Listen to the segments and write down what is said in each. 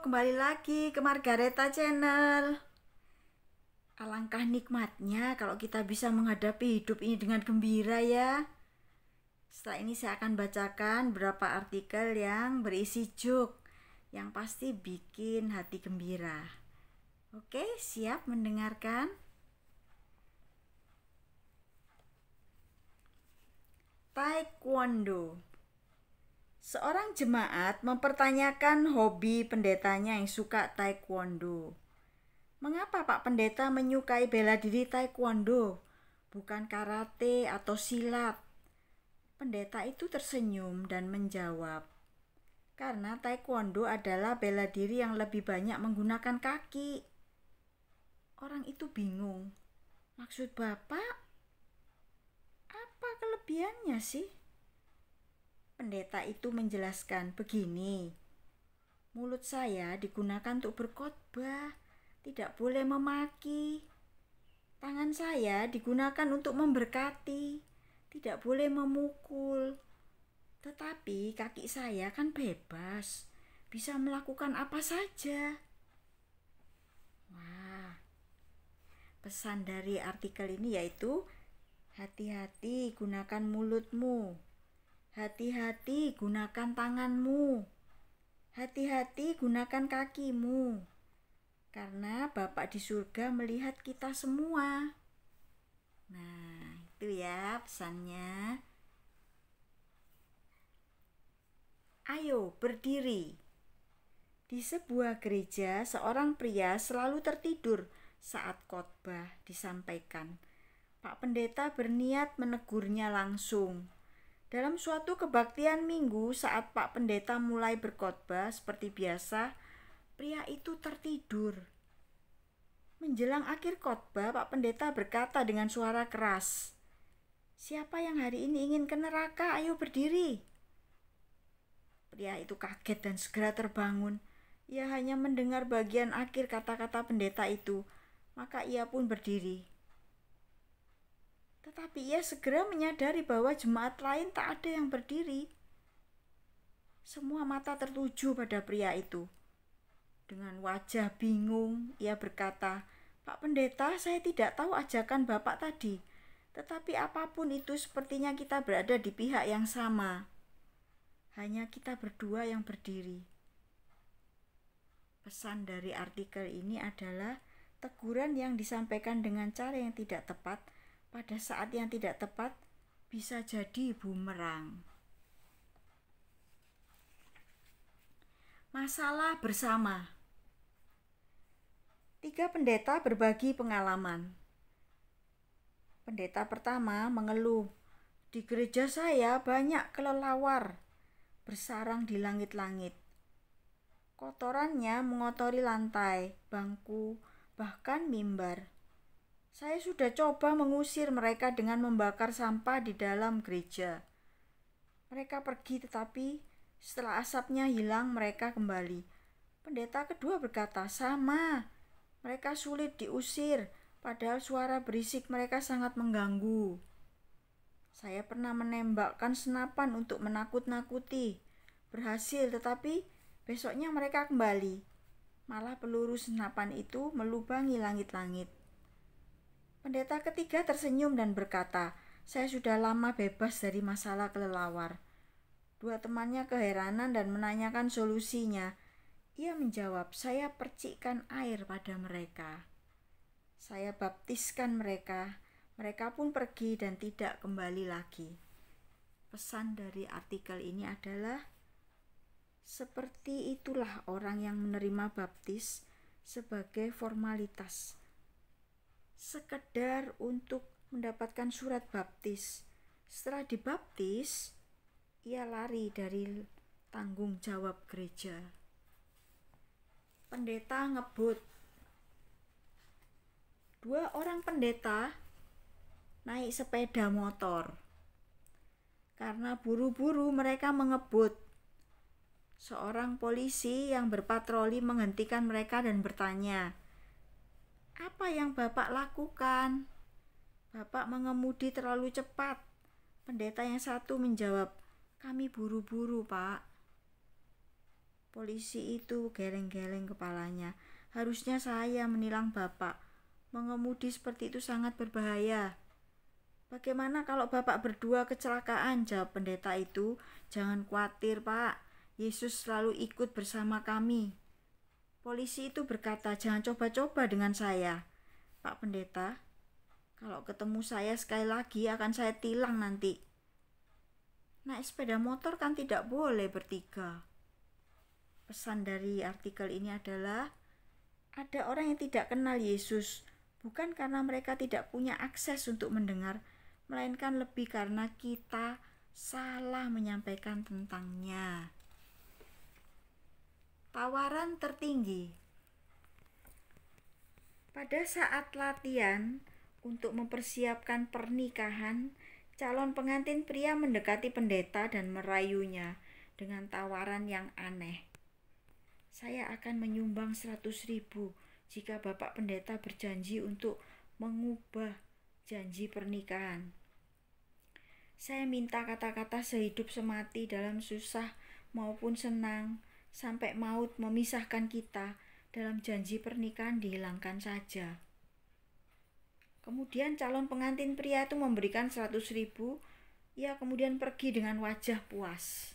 kembali lagi ke Margareta Channel. Alangkah nikmatnya kalau kita bisa menghadapi hidup ini dengan gembira ya. Setelah ini saya akan bacakan beberapa artikel yang berisi joke yang pasti bikin hati gembira. Oke, siap mendengarkan? Taekwondo Seorang jemaat mempertanyakan hobi pendetanya yang suka taekwondo. Mengapa Pak Pendeta menyukai bela diri taekwondo, bukan karate atau silat? Pendeta itu tersenyum dan menjawab, "Karena taekwondo adalah bela diri yang lebih banyak menggunakan kaki." Orang itu bingung. Maksud Bapak apa kelebihannya sih? pendeta itu menjelaskan begini. Mulut saya digunakan untuk berkhotbah, tidak boleh memaki. Tangan saya digunakan untuk memberkati, tidak boleh memukul. Tetapi kaki saya kan bebas, bisa melakukan apa saja. Wah. Pesan dari artikel ini yaitu hati-hati gunakan mulutmu Hati-hati gunakan tanganmu. Hati-hati gunakan kakimu. Karena Bapak di surga melihat kita semua. Nah, itu ya pesannya. Ayo berdiri. Di sebuah gereja, seorang pria selalu tertidur saat khotbah disampaikan. Pak pendeta berniat menegurnya langsung. Dalam suatu kebaktian minggu saat Pak Pendeta mulai berkhotbah seperti biasa, pria itu tertidur. Menjelang akhir khotbah, Pak Pendeta berkata dengan suara keras, "Siapa yang hari ini ingin ke neraka, ayo berdiri." Pria itu kaget dan segera terbangun. Ia hanya mendengar bagian akhir kata-kata pendeta itu, maka ia pun berdiri. Tetapi ia segera menyadari bahwa jemaat lain tak ada yang berdiri. Semua mata tertuju pada pria itu. Dengan wajah bingung, ia berkata, "Pak Pendeta, saya tidak tahu ajakan Bapak tadi, tetapi apapun itu, sepertinya kita berada di pihak yang sama. Hanya kita berdua yang berdiri." Pesan dari artikel ini adalah teguran yang disampaikan dengan cara yang tidak tepat pada saat yang tidak tepat bisa jadi bumerang. Masalah bersama. Tiga pendeta berbagi pengalaman. Pendeta pertama mengeluh, "Di gereja saya banyak kelelawar bersarang di langit-langit. Kotorannya mengotori lantai, bangku, bahkan mimbar. Saya sudah coba mengusir mereka dengan membakar sampah di dalam gereja. Mereka pergi tetapi setelah asapnya hilang mereka kembali. Pendeta kedua berkata, "Sama. Mereka sulit diusir, padahal suara berisik mereka sangat mengganggu." Saya pernah menembakkan senapan untuk menakut-nakuti. Berhasil, tetapi besoknya mereka kembali. Malah peluru senapan itu melubangi langit-langit. Pendeta ketiga tersenyum dan berkata, "Saya sudah lama bebas dari masalah kelelawar." Dua temannya keheranan dan menanyakan solusinya. Ia menjawab, "Saya percikkan air pada mereka. Saya baptiskan mereka. Mereka pun pergi dan tidak kembali lagi." Pesan dari artikel ini adalah seperti itulah orang yang menerima baptis sebagai formalitas sekedar untuk mendapatkan surat baptis. Setelah dibaptis, ia lari dari tanggung jawab gereja. Pendeta ngebut. Dua orang pendeta naik sepeda motor. Karena buru-buru mereka mengebut. Seorang polisi yang berpatroli menghentikan mereka dan bertanya, apa yang Bapak lakukan? Bapak mengemudi terlalu cepat. Pendeta yang satu menjawab, "Kami buru-buru, Pak." Polisi itu geleng-geleng kepalanya. Harusnya saya menilang Bapak. Mengemudi seperti itu sangat berbahaya. Bagaimana kalau Bapak berdua kecelakaan? Jawab pendeta itu. Jangan khawatir, Pak. Yesus selalu ikut bersama kami. Polisi itu berkata, "Jangan coba-coba dengan saya, Pak Pendeta. Kalau ketemu saya sekali lagi akan saya tilang nanti." Naik sepeda motor kan tidak boleh bertiga. Pesan dari artikel ini adalah ada orang yang tidak kenal Yesus bukan karena mereka tidak punya akses untuk mendengar, melainkan lebih karena kita salah menyampaikan tentangnya. Tawaran tertinggi Pada saat latihan untuk mempersiapkan pernikahan, calon pengantin pria mendekati pendeta dan merayunya dengan tawaran yang aneh. Saya akan menyumbang seratus ribu jika Bapak Pendeta berjanji untuk mengubah janji pernikahan. Saya minta kata-kata sehidup semati dalam susah maupun senang, sampai maut memisahkan kita dalam janji pernikahan dihilangkan saja. Kemudian calon pengantin pria itu memberikan 100 ribu, ia kemudian pergi dengan wajah puas.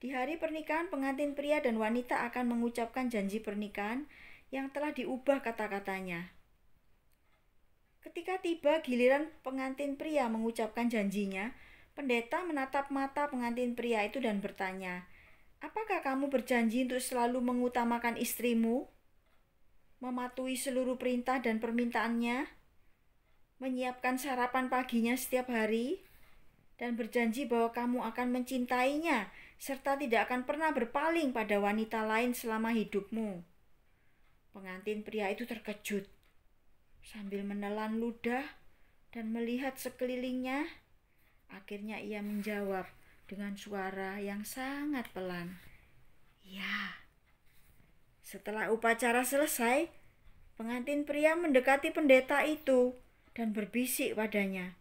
Di hari pernikahan pengantin pria dan wanita akan mengucapkan janji pernikahan yang telah diubah kata-katanya. Ketika tiba giliran pengantin pria mengucapkan janjinya, pendeta menatap mata pengantin pria itu dan bertanya, Apakah kamu berjanji untuk selalu mengutamakan istrimu, mematuhi seluruh perintah dan permintaannya, menyiapkan sarapan paginya setiap hari, dan berjanji bahwa kamu akan mencintainya serta tidak akan pernah berpaling pada wanita lain selama hidupmu? Pengantin pria itu terkejut sambil menelan ludah dan melihat sekelilingnya. Akhirnya ia menjawab, dengan suara yang sangat pelan. Ya. Setelah upacara selesai, pengantin pria mendekati pendeta itu dan berbisik padanya.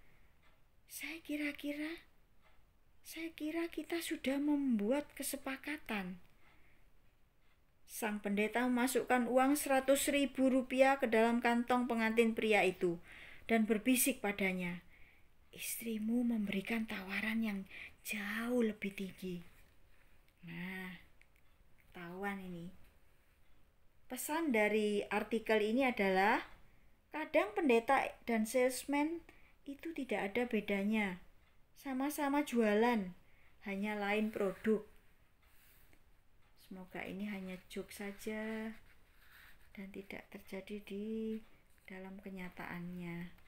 Saya kira-kira, saya kira kita sudah membuat kesepakatan. Sang pendeta memasukkan uang seratus ribu rupiah ke dalam kantong pengantin pria itu dan berbisik padanya. Istrimu memberikan tawaran yang jauh lebih tinggi. Nah, ketahuan ini. Pesan dari artikel ini adalah kadang pendeta dan salesman itu tidak ada bedanya. Sama-sama jualan, hanya lain produk. Semoga ini hanya joke saja dan tidak terjadi di dalam kenyataannya.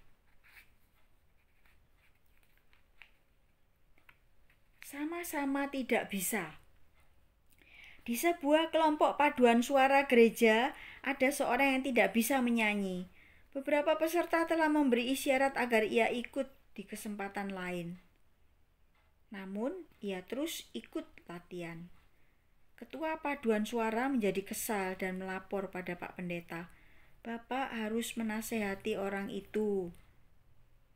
sama-sama tidak bisa. Di sebuah kelompok paduan suara gereja, ada seorang yang tidak bisa menyanyi. Beberapa peserta telah memberi isyarat agar ia ikut di kesempatan lain. Namun, ia terus ikut latihan. Ketua paduan suara menjadi kesal dan melapor pada Pak Pendeta. Bapak harus menasehati orang itu.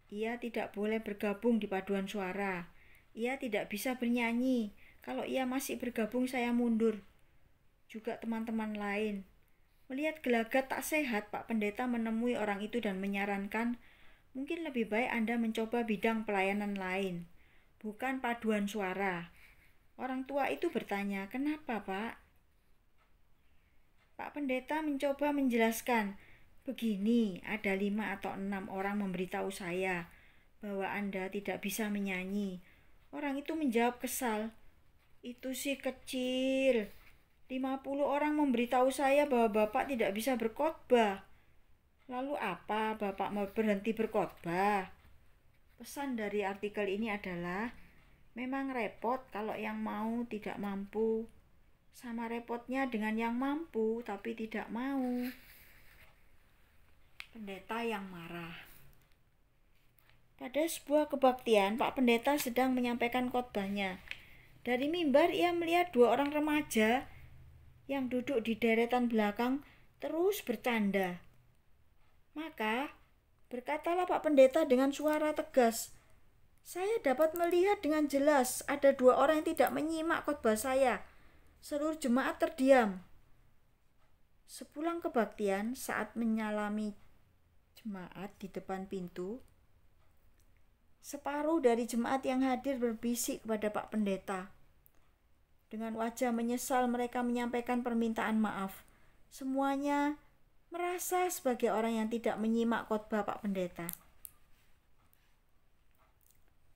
Ia tidak boleh bergabung di paduan suara ia tidak bisa bernyanyi. Kalau ia masih bergabung, saya mundur. Juga teman-teman lain. Melihat gelagat tak sehat, Pak Pendeta menemui orang itu dan menyarankan, mungkin lebih baik Anda mencoba bidang pelayanan lain, bukan paduan suara. Orang tua itu bertanya, kenapa Pak? Pak Pendeta mencoba menjelaskan, begini, ada lima atau enam orang memberitahu saya bahwa Anda tidak bisa menyanyi. Orang itu menjawab kesal. Itu sih kecil. 50 orang memberitahu saya bahwa Bapak tidak bisa berkhotbah. Lalu apa Bapak mau berhenti berkhotbah? Pesan dari artikel ini adalah memang repot kalau yang mau tidak mampu. Sama repotnya dengan yang mampu tapi tidak mau. Pendeta yang marah. Pada sebuah kebaktian, Pak Pendeta sedang menyampaikan khotbahnya. Dari mimbar ia melihat dua orang remaja yang duduk di deretan belakang terus bercanda. Maka berkatalah Pak Pendeta dengan suara tegas, "Saya dapat melihat dengan jelas ada dua orang yang tidak menyimak khotbah saya." Seluruh jemaat terdiam. Sepulang kebaktian saat menyalami jemaat di depan pintu, Separuh dari jemaat yang hadir berbisik kepada Pak Pendeta. Dengan wajah menyesal mereka menyampaikan permintaan maaf. Semuanya merasa sebagai orang yang tidak menyimak khotbah Pak Pendeta.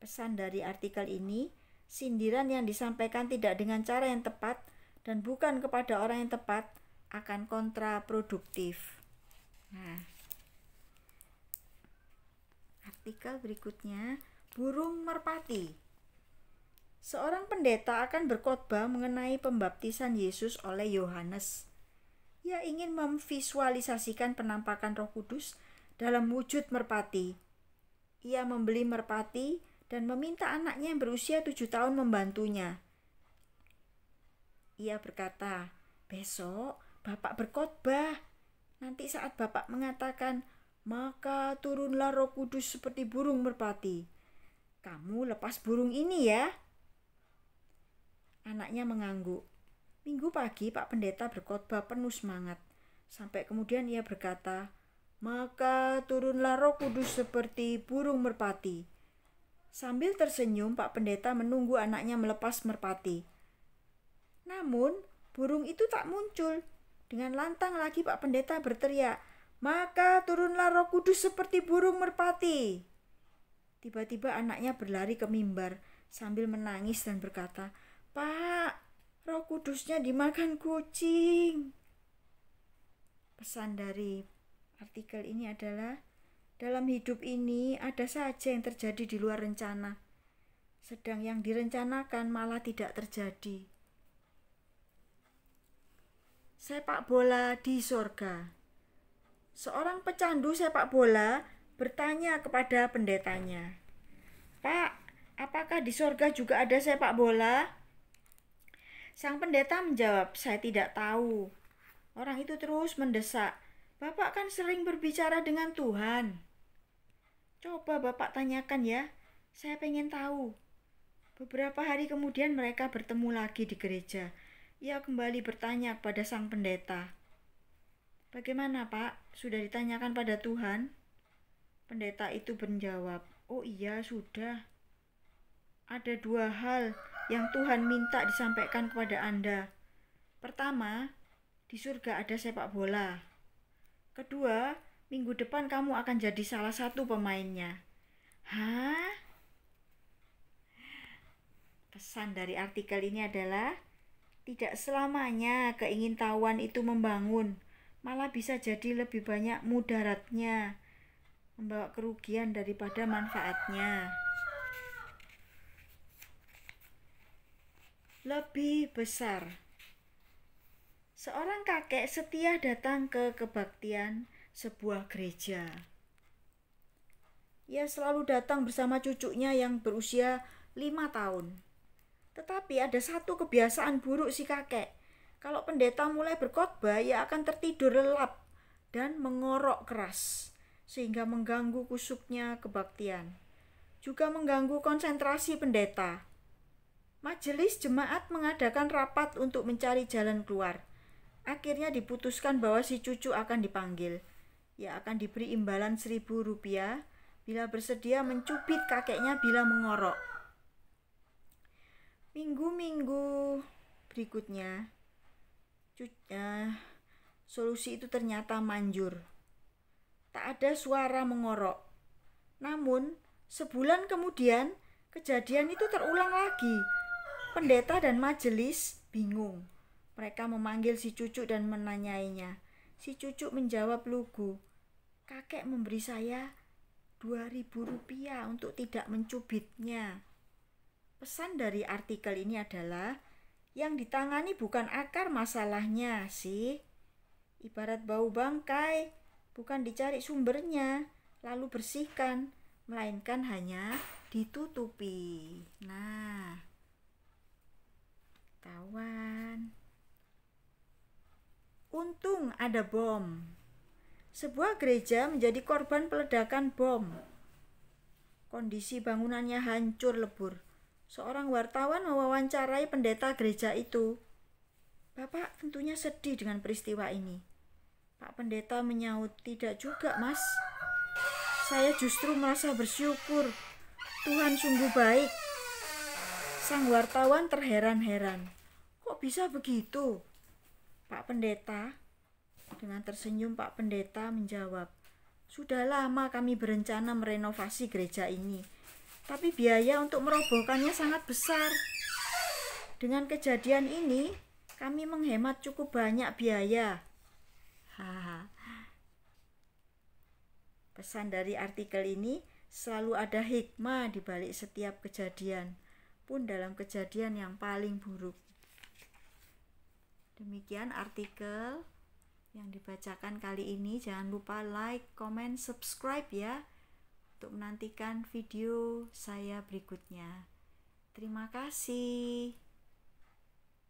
Pesan dari artikel ini, sindiran yang disampaikan tidak dengan cara yang tepat dan bukan kepada orang yang tepat akan kontraproduktif. Nah, artikel berikutnya, burung merpati. Seorang pendeta akan berkhotbah mengenai pembaptisan Yesus oleh Yohanes. Ia ingin memvisualisasikan penampakan Roh Kudus dalam wujud merpati. Ia membeli merpati dan meminta anaknya yang berusia tujuh tahun membantunya. Ia berkata, "Besok Bapak berkhotbah. Nanti saat Bapak mengatakan, maka turunlah Roh Kudus seperti burung merpati. Kamu lepas burung ini ya. Anaknya mengangguk. Minggu pagi Pak Pendeta berkhotbah penuh semangat. Sampai kemudian ia berkata, "Maka turunlah Roh Kudus seperti burung merpati." Sambil tersenyum, Pak Pendeta menunggu anaknya melepas merpati. Namun, burung itu tak muncul. Dengan lantang lagi Pak Pendeta berteriak, maka turunlah roh kudus seperti burung merpati. Tiba-tiba anaknya berlari ke mimbar sambil menangis dan berkata, Pak, roh kudusnya dimakan kucing. Pesan dari artikel ini adalah, dalam hidup ini ada saja yang terjadi di luar rencana, sedang yang direncanakan malah tidak terjadi. Sepak bola di sorga. Seorang pecandu sepak bola bertanya kepada pendetanya, "Pak, apakah di sorga juga ada sepak bola?" Sang pendeta menjawab, "Saya tidak tahu." Orang itu terus mendesak, "Bapak kan sering berbicara dengan Tuhan. Coba Bapak tanyakan ya, saya pengen tahu." Beberapa hari kemudian mereka bertemu lagi di gereja. Ia kembali bertanya kepada sang pendeta, Bagaimana Pak? Sudah ditanyakan pada Tuhan? Pendeta itu menjawab, Oh iya sudah. Ada dua hal yang Tuhan minta disampaikan kepada Anda. Pertama, di surga ada sepak bola. Kedua, minggu depan kamu akan jadi salah satu pemainnya. Hah? Pesan dari artikel ini adalah tidak selamanya keingintahuan itu membangun malah bisa jadi lebih banyak mudaratnya, membawa kerugian daripada manfaatnya. Lebih besar. Seorang kakek setia datang ke kebaktian sebuah gereja. Ia selalu datang bersama cucunya yang berusia lima tahun. Tetapi ada satu kebiasaan buruk si kakek. Kalau pendeta mulai berkhotbah, ia akan tertidur lelap dan mengorok keras sehingga mengganggu kusuknya kebaktian. Juga mengganggu konsentrasi pendeta. Majelis jemaat mengadakan rapat untuk mencari jalan keluar. Akhirnya diputuskan bahwa si cucu akan dipanggil. Ia akan diberi imbalan seribu rupiah bila bersedia mencubit kakeknya bila mengorok. Minggu-minggu berikutnya, uh, solusi itu ternyata manjur. Tak ada suara mengorok. Namun, sebulan kemudian kejadian itu terulang lagi. Pendeta dan majelis bingung. Mereka memanggil si cucu dan menanyainya. Si cucu menjawab lugu. Kakek memberi saya dua ribu rupiah untuk tidak mencubitnya. Pesan dari artikel ini adalah yang ditangani bukan akar masalahnya sih. Ibarat bau bangkai, bukan dicari sumbernya, lalu bersihkan, melainkan hanya ditutupi. Nah, kawan. Untung ada bom. Sebuah gereja menjadi korban peledakan bom. Kondisi bangunannya hancur lebur Seorang wartawan mewawancarai pendeta gereja itu. Bapak tentunya sedih dengan peristiwa ini. Pak pendeta menyaut, "Tidak juga, Mas. Saya justru merasa bersyukur. Tuhan sungguh baik." Sang wartawan terheran-heran. "Kok bisa begitu?" Pak pendeta dengan tersenyum Pak pendeta menjawab, "Sudah lama kami berencana merenovasi gereja ini." tapi biaya untuk merobohkannya sangat besar. Dengan kejadian ini, kami menghemat cukup banyak biaya. Pesan dari artikel ini, selalu ada hikmah di balik setiap kejadian, pun dalam kejadian yang paling buruk. Demikian artikel yang dibacakan kali ini. Jangan lupa like, comment, subscribe ya untuk menantikan video saya berikutnya. Terima kasih.